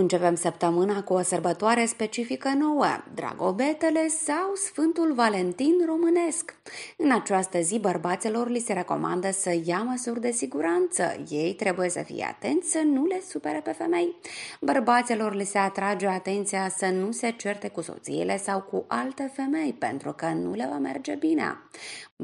Începem săptămâna cu o sărbătoare specifică nouă, Dragobetele sau Sfântul Valentin românesc. În această zi, bărbaților li se recomandă să ia măsuri de siguranță. Ei trebuie să fie atenți să nu le supere pe femei. Bărbaților li se atrage atenția să nu se certe cu soțiile sau cu alte femei, pentru că nu le va merge bine.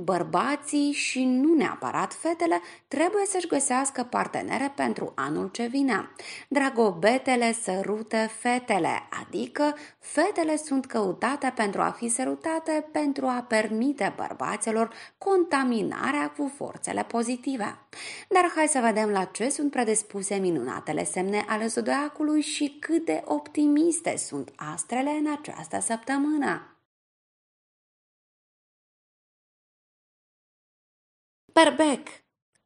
Bărbații și nu neapărat fetele trebuie să-și găsească partenere pentru anul ce vine. Dragobetele sărute fetele, adică fetele sunt căutate pentru a fi sărutate pentru a permite bărbaților contaminarea cu forțele pozitive. Dar hai să vedem la ce sunt predispuse minunatele semne ale zodiacului și cât de optimiste sunt astrele în această săptămână. Perbec!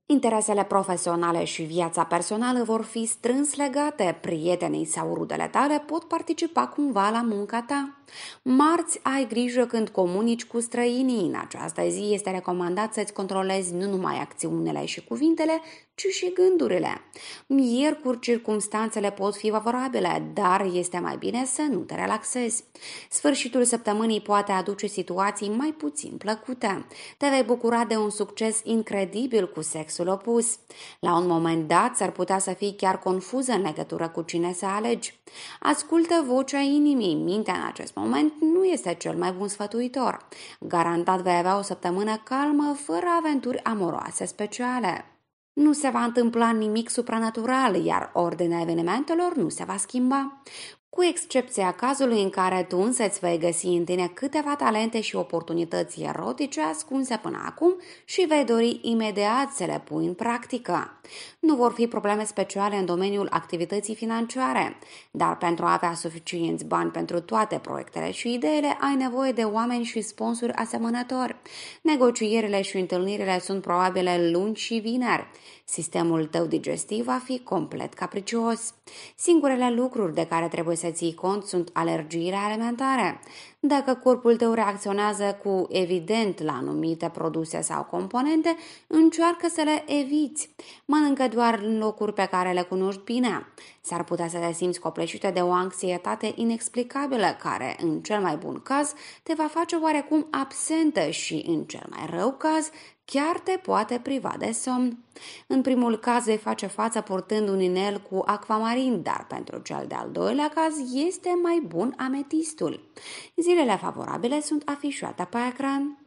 Interesele profesionale și viața personală vor fi strâns legate, prietenii sau rudele tale pot participa cumva la munca ta. Marți ai grijă când comunici cu străinii. În această zi este recomandat să-ți controlezi nu numai acțiunile și cuvintele, ci și gândurile. Miercuri circumstanțele pot fi favorabile, dar este mai bine să nu te relaxezi. Sfârșitul săptămânii poate aduce situații mai puțin plăcute. Te vei bucura de un succes incredibil cu sexul opus. La un moment dat s-ar putea să fii chiar confuză în legătură cu cine să alegi. Ascultă vocea inimii, mintea în acest moment nu este cel mai bun sfătuitor. Garantat vei avea o săptămână calmă, fără aventuri amoroase speciale. Nu se va întâmpla nimic supranatural, iar ordinea evenimentelor nu se va schimba cu excepția cazului în care tu însă îți vei găsi în tine câteva talente și oportunități erotice ascunse până acum și vei dori imediat să le pui în practică. Nu vor fi probleme speciale în domeniul activității financiare, dar pentru a avea suficienți bani pentru toate proiectele și ideile, ai nevoie de oameni și sponsori asemănători. Negocierile și întâlnirile sunt probabile luni și vineri. Sistemul tău digestiv va fi complet capricios. Singurele lucruri de care trebuie să ții cont sunt alergiile alimentare. Dacă corpul tău reacționează cu evident la anumite produse sau componente, încearcă să le eviți. Mănâncă doar în locuri pe care le cunoști bine. S-ar putea să te simți copleșită de o anxietate inexplicabilă care, în cel mai bun caz, te va face oarecum absentă și, în cel mai rău caz, chiar te poate priva de somn. În primul caz vei face față purtând un inel cu acvamarin, dar pentru cel de-al doilea caz este mai bun ametistul. Zilele favorabile sunt afișate pe ecran.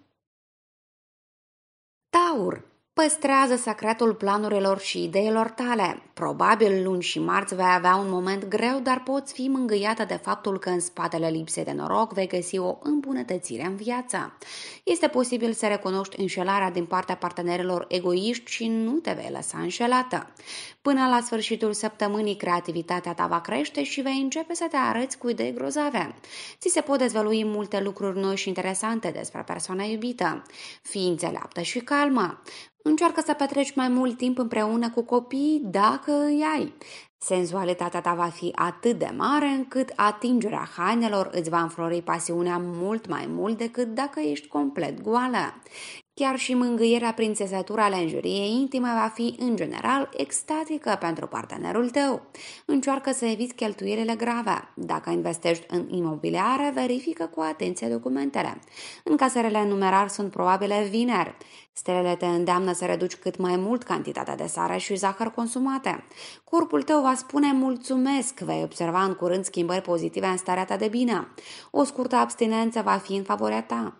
Taur Păstrează secretul planurilor și ideilor tale. Probabil luni și marți vei avea un moment greu, dar poți fi mângâiată de faptul că în spatele lipsei de noroc vei găsi o îmbunătățire în viață. Este posibil să recunoști înșelarea din partea partenerilor egoiști și nu te vei lăsa înșelată. Până la sfârșitul săptămânii, creativitatea ta va crește și vei începe să te arăți cu idei grozave. Ți se pot dezvălui multe lucruri noi și interesante despre persoana iubită. Fii înțeleaptă și calmă. Încearcă să petreci mai mult timp împreună cu copiii dacă îi ai. Senzualitatea ta va fi atât de mare încât atingerea hainelor îți va înflori pasiunea mult mai mult decât dacă ești complet goală. Chiar și mângâierea prin țesătura lenjuriei intime va fi, în general, extatică pentru partenerul tău. Încearcă să eviți cheltuielile grave. Dacă investești în imobiliare, verifică cu atenție documentele. Încasările în numerar sunt probabile vineri. Stelele te îndeamnă să reduci cât mai mult cantitatea de sare și zahăr consumate. Corpul tău va spune mulțumesc, vei observa în curând schimbări pozitive în starea ta de bine. O scurtă abstinență va fi în favoarea ta.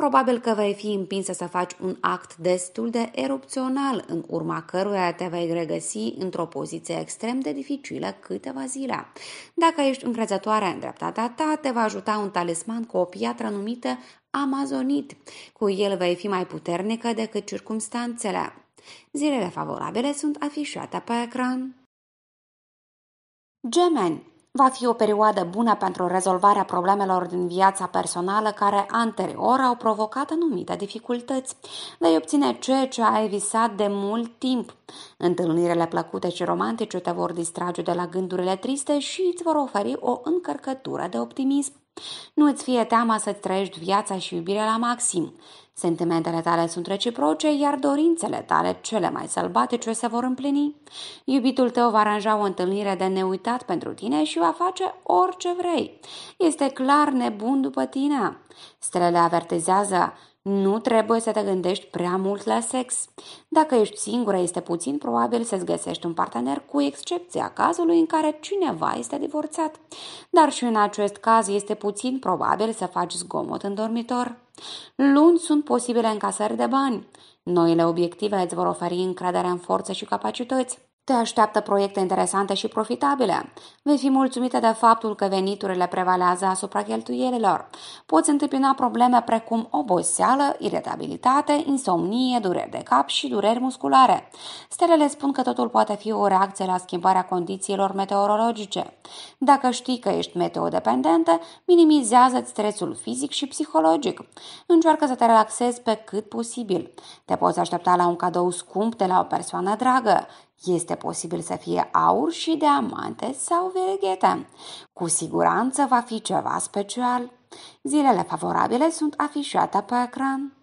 Probabil că vei fi împinsă să faci un act destul de erupțional, în urma căruia te vei regăsi într-o poziție extrem de dificilă câteva zile. Dacă ești încrezătoare în dreptatea ta, te va ajuta un talisman cu o piatră numită amazonit. Cu el vei fi mai puternică decât circumstanțele. Zilele favorabile sunt afișate pe ecran. Gemeni Va fi o perioadă bună pentru rezolvarea problemelor din viața personală care anterior au provocat anumite dificultăți. Vei obține ceea ce ai visat de mult timp. Întâlnirile plăcute și romantice te vor distrage de la gândurile triste și îți vor oferi o încărcătură de optimism. Nu îți fie teama să trăiești viața și iubirea la maxim. Sentimentele tale sunt reciproce, iar dorințele tale cele mai sălbatice se vor împlini. Iubitul tău va aranja o întâlnire de neuitat pentru tine și va face orice vrei. Este clar nebun după tine. Stelele avertizează nu trebuie să te gândești prea mult la sex. Dacă ești singură, este puțin probabil să-ți găsești un partener, cu excepția cazului în care cineva este divorțat. Dar și în acest caz este puțin probabil să faci zgomot în dormitor. Luni sunt posibile încasări de bani. Noile obiective îți vor oferi încredere în forță și capacități. Te așteaptă proiecte interesante și profitabile. Vei fi mulțumită de faptul că veniturile prevalează asupra cheltuielilor. Poți întâmpina probleme precum oboseală, iritabilitate, insomnie, dureri de cap și dureri musculare. Stelele spun că totul poate fi o reacție la schimbarea condițiilor meteorologice. Dacă știi că ești meteodependentă, minimizează-ți stresul fizic și psihologic. Încearcă să te relaxezi pe cât posibil. Te poți aștepta la un cadou scump de la o persoană dragă. Este posibil să fie aur și diamante sau verghete. Cu siguranță va fi ceva special. Zilele favorabile sunt afișate pe ecran.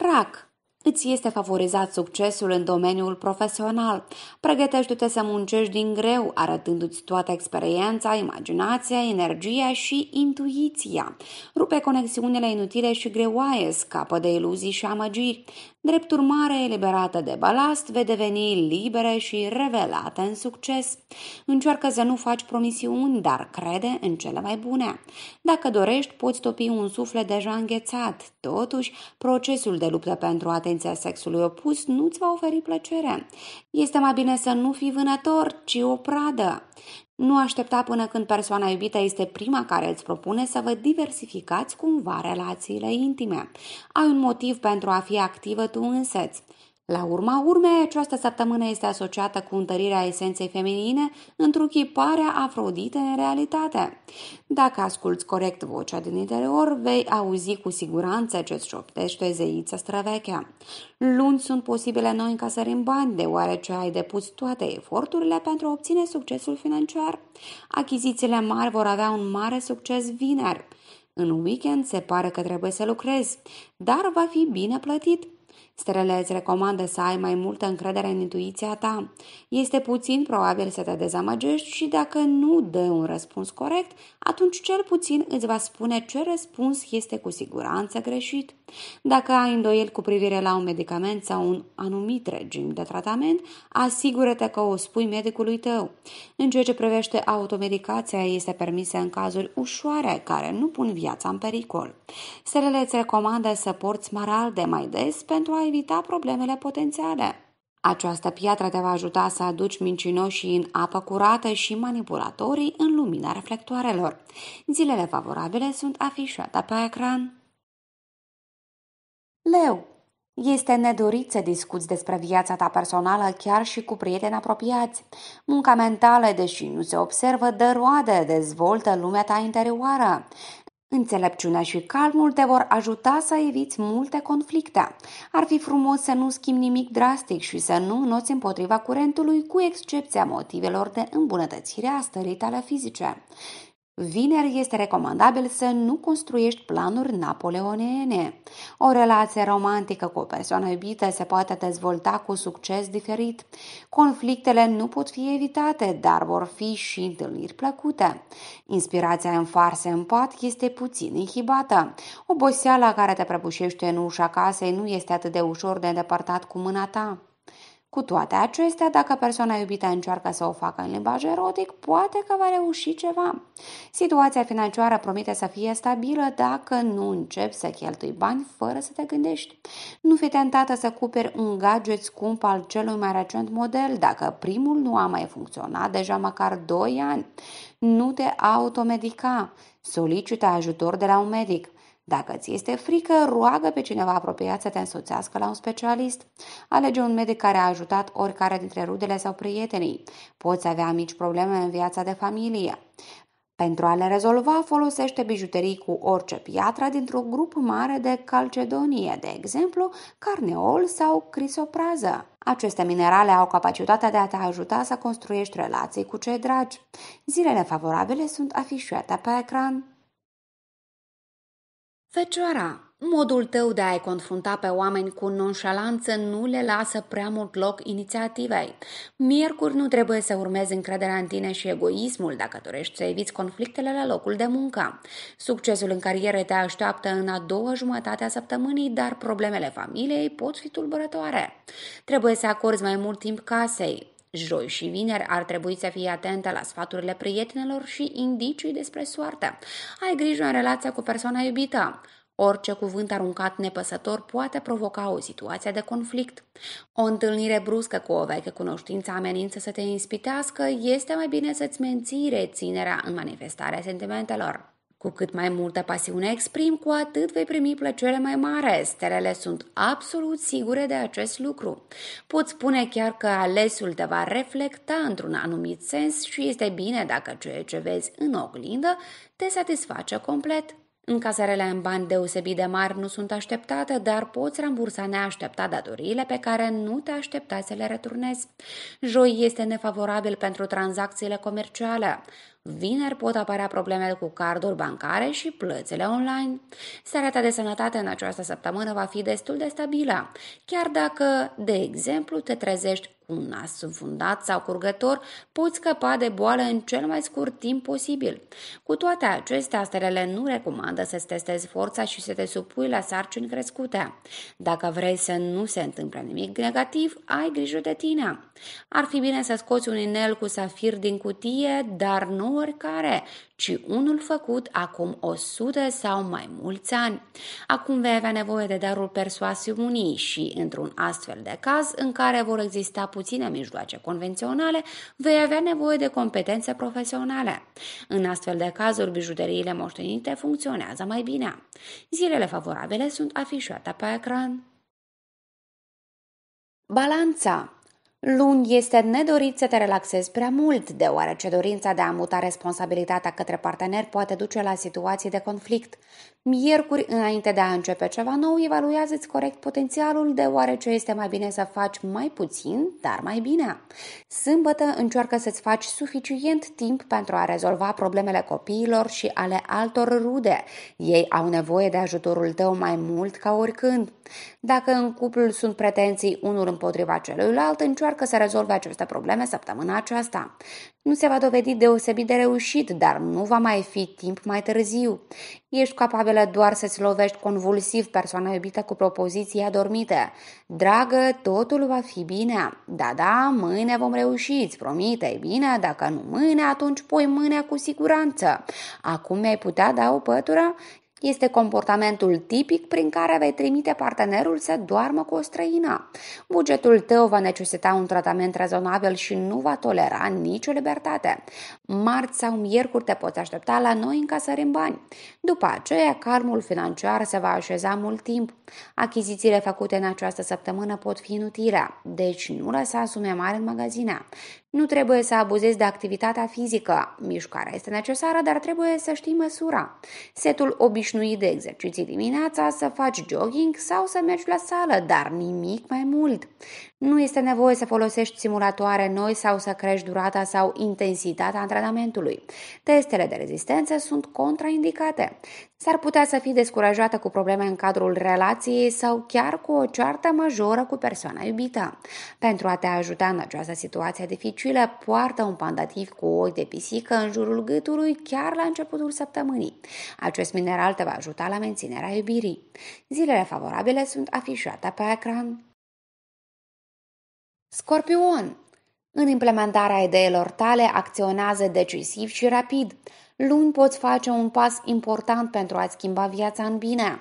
RAC Îți este favorizat succesul în domeniul profesional. Pregătește-te să muncești din greu, arătându-ți toată experiența, imaginația, energia și intuiția. Rupe conexiunile inutile și greoaie, scapă de iluzii și amăgiri drept urmare eliberată de balast, vei deveni libere și revelată în succes. Încearcă să nu faci promisiuni, dar crede în cele mai bune. Dacă dorești, poți topi un suflet deja înghețat. Totuși, procesul de luptă pentru atenția sexului opus nu-ți va oferi plăcere. Este mai bine să nu fii vânător, ci o pradă. Nu aștepta până când persoana iubită este prima care îți propune să vă diversificați cumva relațiile intime. Ai un motiv pentru a fi activă tu însăți. La urma urmei, această săptămână este asociată cu întărirea esenței feminine, chipare Afrodite în realitate. Dacă asculți corect vocea din interior, vei auzi cu siguranță ce-ți șoptește zeița străvechea. Luni sunt posibile noi încasări în bani, deoarece ai depus toate eforturile pentru a obține succesul financiar. Achizițiile mari vor avea un mare succes vineri. În weekend se pare că trebuie să lucrezi, dar va fi bine plătit. Stelele îți recomandă să ai mai multă încredere în intuiția ta. Este puțin probabil să te dezamăgești și dacă nu dă un răspuns corect, atunci cel puțin îți va spune ce răspuns este cu siguranță greșit. Dacă ai îndoieli cu privire la un medicament sau un anumit regim de tratament, asigură-te că o spui medicului tău. În ceea ce privește automedicația, este permisă în cazuri ușoare care nu pun viața în pericol. Stelele îți recomandă să porți maralde mai des pentru a evita problemele potențiale. Această piatră te va ajuta să aduci mincinoșii în apă curată și manipulatorii în lumina reflectoarelor. Zilele favorabile sunt afișate pe ecran. Leu, este nedorit să discuți despre viața ta personală chiar și cu prieteni apropiați. Munca mentală, deși nu se observă, dă roade, dezvoltă lumea ta interioară. Înțelepciunea și calmul te vor ajuta să eviți multe conflicte. Ar fi frumos să nu schimbi nimic drastic și să nu noți împotriva curentului, cu excepția motivelor de îmbunătățire a stării tale fizice. Vineri este recomandabil să nu construiești planuri napoleonene. O relație romantică cu o persoană iubită se poate dezvolta cu succes diferit. Conflictele nu pot fi evitate, dar vor fi și întâlniri plăcute. Inspirația în farse în pat este puțin inhibată. Oboseala care te prăbușește în ușa casei nu este atât de ușor de îndepărtat cu mâna ta. Cu toate acestea, dacă persoana iubită încearcă să o facă în limbaj erotic, poate că va reuși ceva. Situația financiară promite să fie stabilă dacă nu începi să cheltui bani fără să te gândești. Nu fi tentată să cuperi un gadget scump al celui mai recent model dacă primul nu a mai funcționat deja măcar 2 ani. Nu te automedica. Solicită ajutor de la un medic. Dacă ți este frică, roagă pe cineva apropiat să te însoțească la un specialist. Alege un medic care a ajutat oricare dintre rudele sau prietenii. Poți avea mici probleme în viața de familie. Pentru a le rezolva, folosește bijuterii cu orice piatră dintr-un grup mare de calcedonie, de exemplu, carneol sau crisopraza. Aceste minerale au capacitatea de a te ajuta să construiești relații cu cei dragi. Zilele favorabile sunt afișate pe ecran. Fecioara, modul tău de a-i confrunta pe oameni cu nonșalanță nu le lasă prea mult loc inițiativei. Miercuri nu trebuie să urmezi încrederea în tine și egoismul dacă dorești să eviți conflictele la locul de muncă. Succesul în carieră te așteaptă în a doua jumătate a săptămânii, dar problemele familiei pot fi tulburătoare. Trebuie să acorzi mai mult timp casei, Joi și vineri ar trebui să fii atentă la sfaturile prietenilor și indicii despre soartă. Ai grijă în relația cu persoana iubită. Orice cuvânt aruncat nepăsător poate provoca o situație de conflict. O întâlnire bruscă cu o veche cunoștință amenință să te inspitească, este mai bine să-ți menții reținerea în manifestarea sentimentelor. Cu cât mai multă pasiune exprim, cu atât vei primi plăcere mai mare. Stelele sunt absolut sigure de acest lucru. Pot spune chiar că alesul te va reflecta într-un anumit sens și este bine dacă ceea ce vezi în oglindă te satisface complet. Încasarele în bani deosebit de mari nu sunt așteptate, dar poți rambursa neașteptat datoriile pe care nu te așteptai să le returnezi. Joi este nefavorabil pentru tranzacțiile comerciale. Vineri pot apărea problemele cu carduri bancare și plățile online. Starea de sănătate în această săptămână va fi destul de stabilă, chiar dacă, de exemplu, te trezești cu un nas fundat sau curgător, poți scăpa de boală în cel mai scurt timp posibil. Cu toate acestea, stelele nu recomandă să-ți testezi forța și să te supui la sarcini crescute. Dacă vrei să nu se întâmple nimic negativ, ai grijă de tine. Ar fi bine să scoți un inel cu safir din cutie, dar nu oricare, ci unul făcut acum o sută sau mai mulți ani. Acum vei avea nevoie de darul persoasiunii și, într-un astfel de caz, în care vor exista puține mijloace convenționale, vei avea nevoie de competențe profesionale. În astfel de cazuri, bijuteriile moștenite funcționează mai bine. Zilele favorabile sunt afișate pe ecran. Balanța Luni este nedorit să te relaxezi prea mult, deoarece dorința de a muta responsabilitatea către partener poate duce la situații de conflict. Miercuri, înainte de a începe ceva nou, evaluează-ți corect potențialul, deoarece este mai bine să faci mai puțin, dar mai bine. Sâmbătă încearcă să-ți faci suficient timp pentru a rezolva problemele copiilor și ale altor rude. Ei au nevoie de ajutorul tău mai mult ca oricând. Dacă în cuplul sunt pretenții unul împotriva celuilalt, încearcă să rezolve aceste probleme săptămâna aceasta. Nu se va dovedi deosebit de reușit, dar nu va mai fi timp mai târziu. Ești capabil obiectivele doar să-ți lovești convulsiv persoana iubită cu propoziții adormite. Dragă, totul va fi bine. Da, da, mâine vom reuși, îți promite, bine, dacă nu mâine, atunci pui mâine cu siguranță. Acum mi-ai putea da o pătură? Este comportamentul tipic prin care vei trimite partenerul să doarmă cu o străină. Bugetul tău va necesita un tratament rezonabil și nu va tolera nicio libertate. Marți sau miercuri te poți aștepta la noi încasări în bani. După aceea, carmul financiar se va așeza mult timp. Achizițiile făcute în această săptămână pot fi inutile, deci nu lăsa sume mari în magazine. Nu trebuie să abuzezi de activitatea fizică. Mișcarea este necesară, dar trebuie să știi măsura. Setul obișnuit de exerciții dimineața, să faci jogging sau să mergi la sală, dar nimic mai mult. Nu este nevoie să folosești simulatoare noi sau să crești durata sau intensitatea antrenamentului. Testele de rezistență sunt contraindicate s-ar putea să fie descurajată cu probleme în cadrul relației sau chiar cu o ceartă majoră cu persoana iubită. Pentru a te ajuta în această situație dificilă, poartă un pandativ cu ochi de pisică în jurul gâtului chiar la începutul săptămânii. Acest mineral te va ajuta la menținerea iubirii. Zilele favorabile sunt afișate pe ecran. Scorpion în implementarea ideilor tale acționează decisiv și rapid. Luni poți face un pas important pentru a schimba viața în bine.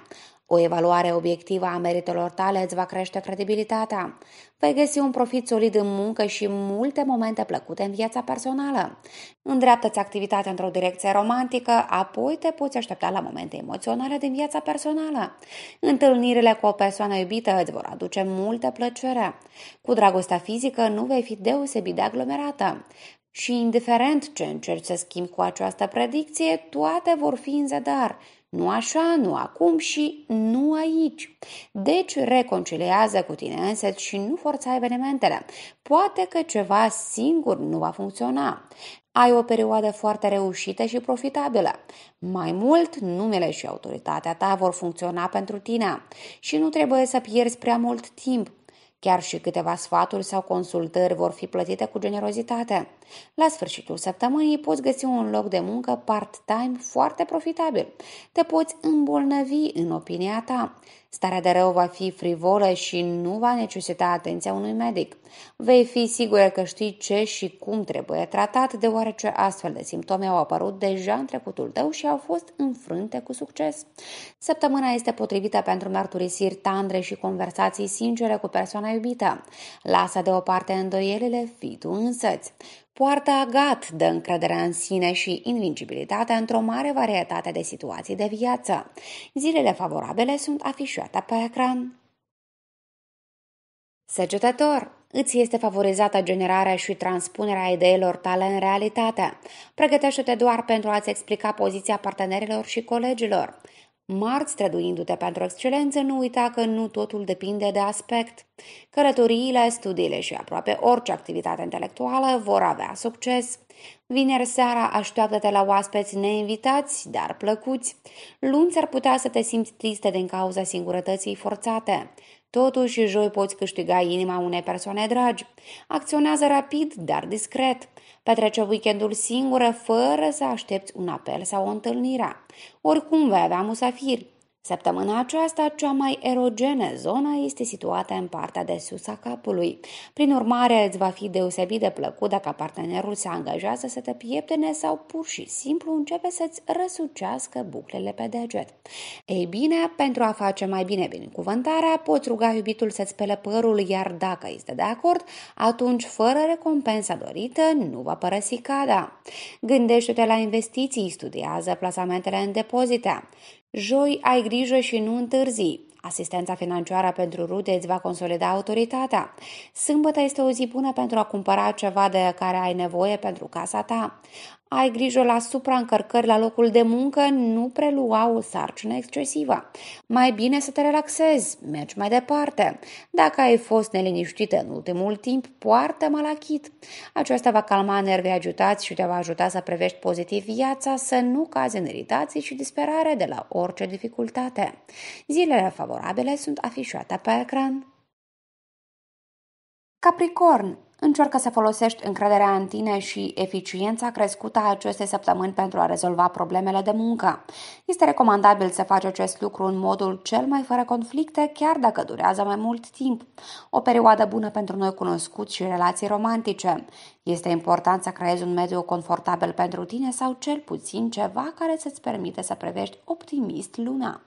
O evaluare obiectivă a meritelor tale îți va crește credibilitatea. Vei găsi un profit solid în muncă și multe momente plăcute în viața personală. Îndreaptă-ți activitatea într-o direcție romantică, apoi te poți aștepta la momente emoționale din viața personală. Întâlnirile cu o persoană iubită îți vor aduce multă plăcere. Cu dragostea fizică nu vei fi deosebit de aglomerată. Și indiferent ce încerci să schimbi cu această predicție, toate vor fi în zadar – nu așa, nu acum și nu aici. Deci reconciliază cu tine însă și nu forța evenimentele. Poate că ceva singur nu va funcționa. Ai o perioadă foarte reușită și profitabilă. Mai mult, numele și autoritatea ta vor funcționa pentru tine și nu trebuie să pierzi prea mult timp Chiar și câteva sfaturi sau consultări vor fi plătite cu generozitate. La sfârșitul săptămânii poți găsi un loc de muncă part-time foarte profitabil. Te poți îmbolnăvi în opinia ta. Starea de rău va fi frivolă și nu va necesita atenția unui medic. Vei fi sigur că știi ce și cum trebuie tratat, deoarece astfel de simptome au apărut deja în trecutul tău și au fost înfrânte cu succes. Săptămâna este potrivită pentru mărturisiri tandre și conversații sincere cu persoana iubită. Lasă deoparte îndoielile, fii tu însăți. Poarta agat dă încrederea în sine și invincibilitatea într-o mare varietate de situații de viață. Zilele favorabile sunt afișate pe ecran. Săgetător Îți este favorizată generarea și transpunerea ideilor tale în realitate. Pregătește-te doar pentru a-ți explica poziția partenerilor și colegilor. Marți, străduindu-te pentru excelență, nu uita că nu totul depinde de aspect. Călătoriile, studiile și aproape orice activitate intelectuală vor avea succes. Vineri seara așteaptă-te la oaspeți neinvitați, dar plăcuți. Luni ar putea să te simți triste din cauza singurătății forțate. Totuși, joi poți câștiga inima unei persoane dragi. Acționează rapid, dar discret. Petrece weekendul singură fără să aștepți un apel sau o întâlnire. Oricum vei avea musafiri. Săptămâna aceasta, cea mai erogenă zonă este situată în partea de sus a capului. Prin urmare, îți va fi deosebit de plăcut dacă partenerul se angajează să te pieptene sau pur și simplu începe să-ți răsucească buclele pe deget. Ei bine, pentru a face mai bine binecuvântarea, poți ruga iubitul să-ți pele părul, iar dacă este de acord, atunci, fără recompensa dorită, nu va părăsi cada. Gândește-te la investiții, studiază plasamentele în depozite Joi ai grijă și nu întârzi. Asistența financiară pentru rude îți va consolida autoritatea. Sâmbătă este o zi bună pentru a cumpăra ceva de care ai nevoie pentru casa ta ai grijă la supraîncărcări la locul de muncă, nu prelua o sarcină excesivă. Mai bine să te relaxezi, mergi mai departe. Dacă ai fost neliniștită în ultimul timp, poartă malachit. Aceasta va calma nervii agitați și te va ajuta să prevești pozitiv viața, să nu cazi în iritații și disperare de la orice dificultate. Zilele favorabile sunt afișate pe ecran. Capricorn încearcă să folosești încrederea în tine și eficiența crescută a acestei săptămâni pentru a rezolva problemele de muncă. Este recomandabil să faci acest lucru în modul cel mai fără conflicte, chiar dacă durează mai mult timp. O perioadă bună pentru noi cunoscuți și relații romantice. Este important să creezi un mediu confortabil pentru tine sau cel puțin ceva care să-ți permite să privești optimist lumea.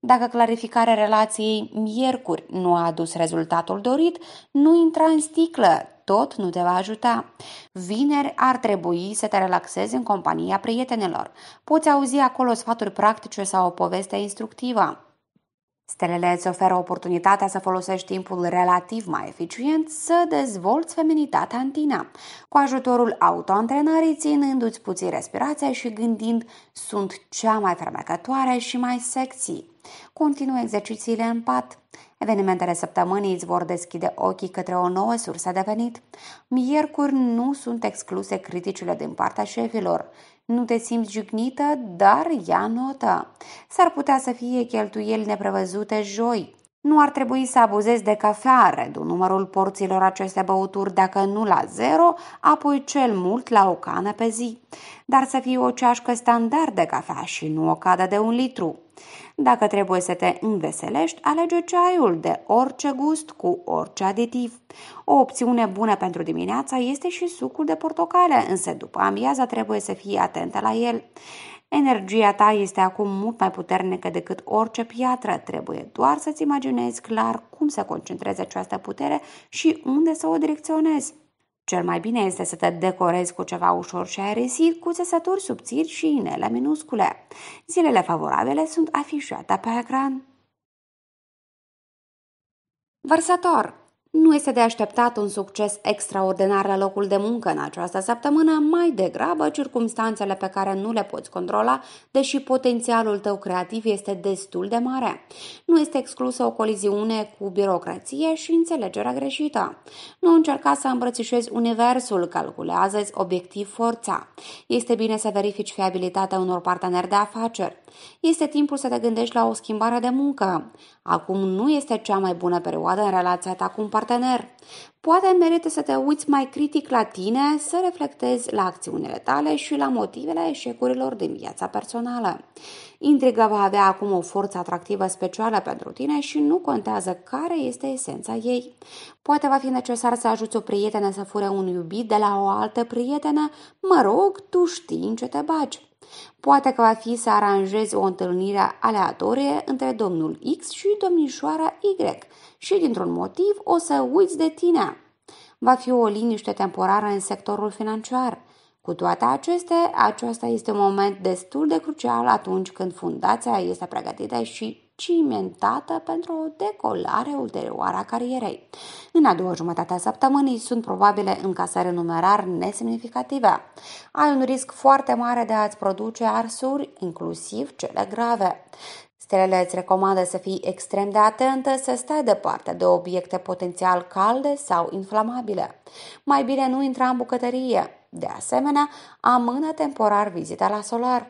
Dacă clarificarea relației miercuri nu a adus rezultatul dorit, nu intra în sticlă, tot nu te va ajuta. Vineri ar trebui să te relaxezi în compania prietenelor. Poți auzi acolo sfaturi practice sau o poveste instructivă. Stelele îți oferă oportunitatea să folosești timpul relativ mai eficient să dezvolți feminitatea în tine. Cu ajutorul autoantrenării, ținându-ți puțin respirația și gândind sunt cea mai fermecătoare și mai sexy. Continuă exercițiile în pat. Evenimentele săptămânii îți vor deschide ochii către o nouă sursă de venit. Miercuri nu sunt excluse criticile din partea șefilor. Nu te simți jignită, dar ia notă. S-ar putea să fie cheltuieli neprevăzute joi. Nu ar trebui să abuzezi de cafea, redu numărul porților aceste băuturi dacă nu la zero, apoi cel mult la o cană pe zi. Dar să fie o ceașcă standard de cafea și nu o cadă de un litru. Dacă trebuie să te înveselești, alege ceaiul de orice gust cu orice aditiv. O opțiune bună pentru dimineața este și sucul de portocale, însă după amiaza trebuie să fii atentă la el. Energia ta este acum mult mai puternică decât orice piatră. Trebuie doar să-ți imaginezi clar cum să concentrezi această putere și unde să o direcționezi. Cel mai bine este să te decorezi cu ceva ușor și aerisit, cu țesături subțiri și inele minuscule. Zilele favorabile sunt afișate pe ecran. Vărsător, nu este de așteptat un succes extraordinar la locul de muncă în această săptămână, mai degrabă circumstanțele pe care nu le poți controla, deși potențialul tău creativ este destul de mare. Nu este exclusă o coliziune cu birocrație și înțelegerea greșită. Nu încerca să îmbrățișezi universul, calculează obiectiv forța. Este bine să verifici fiabilitatea unor parteneri de afaceri. Este timpul să te gândești la o schimbare de muncă. Acum nu este cea mai bună perioadă în relația ta cu un partener. Poate merită să te uiți mai critic la tine, să reflectezi la acțiunile tale și la motivele eșecurilor din viața personală. Intriga va avea acum o forță atractivă specială pentru tine și nu contează care este esența ei. Poate va fi necesar să ajuți o prietenă să fure un iubit de la o altă prietenă, mă rog, tu știi în ce te baci. Poate că va fi să aranjezi o întâlnire aleatorie între domnul X și domnișoara Y și dintr-un motiv o să uiți de tine. Va fi o liniște temporară în sectorul financiar. Cu toate acestea, aceasta este un moment destul de crucial atunci când fundația este pregătită și cimentată pentru o decolare ulterioară a carierei. În a doua jumătate a săptămânii sunt probabile încasări numerar nesemnificative. Ai un risc foarte mare de a-ți produce arsuri, inclusiv cele grave. Stelele îți recomandă să fii extrem de atentă, să stai departe de obiecte potențial calde sau inflamabile. Mai bine nu intra în bucătărie. De asemenea, amână temporar vizita la solar.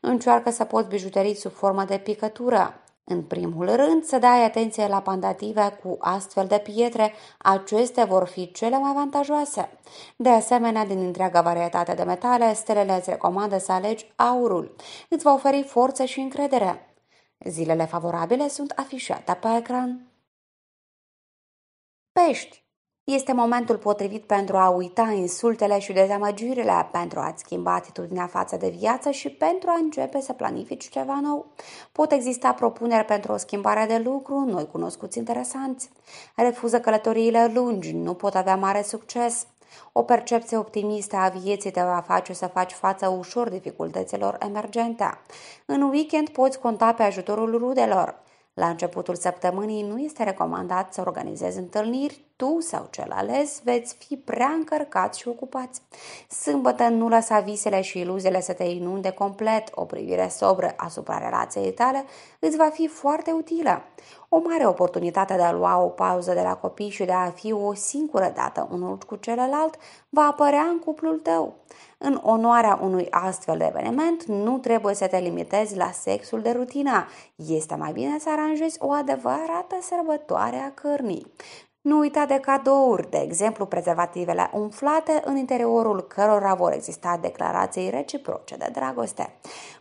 Încearcă să poți bijuterii sub formă de picătură. În primul rând, să dai atenție la pandative cu astfel de pietre, acestea vor fi cele mai avantajoase. De asemenea, din întreaga varietate de metale, stelele îți recomandă să alegi aurul. Îți va oferi forță și încredere. Zilele favorabile sunt afișate pe ecran. Pești este momentul potrivit pentru a uita insultele și dezamăgirile, pentru a-ți schimba atitudinea față de viață și pentru a începe să planifici ceva nou. Pot exista propuneri pentru o schimbare de lucru, noi cunoscuți interesanți. Refuză călătoriile lungi, nu pot avea mare succes. O percepție optimistă a vieții te va face să faci față ușor dificultăților emergente. În weekend poți conta pe ajutorul rudelor. La începutul săptămânii nu este recomandat să organizezi întâlniri tu sau cel ales veți fi prea încărcați și ocupați. Sâmbătă nu lăsa visele și iluziile să te inunde complet. O privire sobră asupra relației tale îți va fi foarte utilă. O mare oportunitate de a lua o pauză de la copii și de a fi o singură dată unul cu celălalt va apărea în cuplul tău. În onoarea unui astfel de eveniment, nu trebuie să te limitezi la sexul de rutină. Este mai bine să aranjezi o adevărată sărbătoare a cărnii. Nu uita de cadouri, de exemplu prezervativele umflate în interiorul cărora vor exista declarații reciproce de dragoste.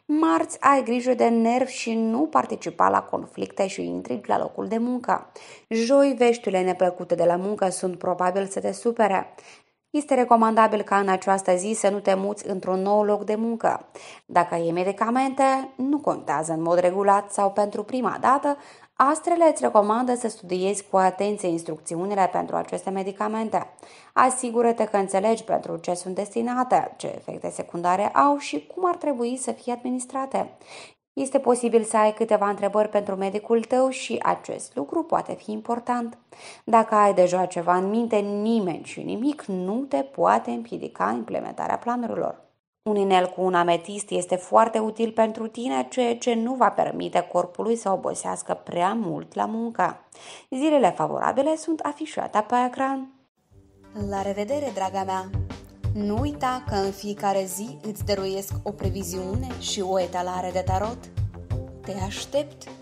Marți ai grijă de nervi și nu participa la conflicte și intrigi la locul de muncă. Joi veștile neplăcute de la muncă sunt probabil să te supere. Este recomandabil ca în această zi să nu te muți într-un nou loc de muncă. Dacă ai medicamente, nu contează în mod regulat sau pentru prima dată, Astrele îți recomandă să studiezi cu atenție instrucțiunile pentru aceste medicamente. Asigură-te că înțelegi pentru ce sunt destinate, ce efecte secundare au și cum ar trebui să fie administrate. Este posibil să ai câteva întrebări pentru medicul tău și acest lucru poate fi important. Dacă ai deja ceva în minte, nimeni și nimic nu te poate împiedica implementarea planurilor. Un inel cu un ametist este foarte util pentru tine, ceea ce nu va permite corpului să obosească prea mult la muncă. Zilele favorabile sunt afișate pe ecran. La revedere, draga mea! Nu uita că în fiecare zi îți dăruiesc o previziune și o etalare de tarot. Te aștept!